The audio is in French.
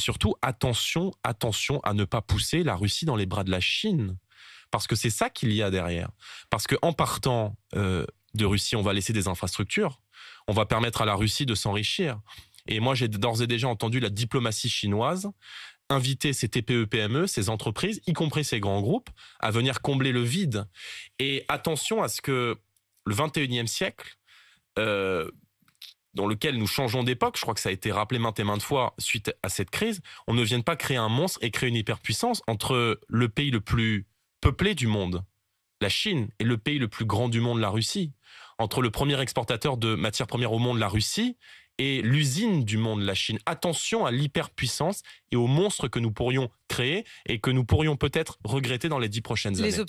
Et surtout, attention, attention à ne pas pousser la Russie dans les bras de la Chine. Parce que c'est ça qu'il y a derrière. Parce qu'en partant euh, de Russie, on va laisser des infrastructures, on va permettre à la Russie de s'enrichir. Et moi, j'ai d'ores et déjà entendu la diplomatie chinoise inviter ces TPE-PME, e, ces entreprises, y compris ces grands groupes, à venir combler le vide. Et attention à ce que le 21e siècle euh, dans lequel nous changeons d'époque, je crois que ça a été rappelé maintes et maintes fois suite à cette crise, on ne vienne pas créer un monstre et créer une hyperpuissance entre le pays le plus peuplé du monde, la Chine, et le pays le plus grand du monde, la Russie, entre le premier exportateur de matières premières au monde, la Russie, et l'usine du monde, la Chine. Attention à l'hyperpuissance et aux monstres que nous pourrions créer et que nous pourrions peut-être regretter dans les dix prochaines années.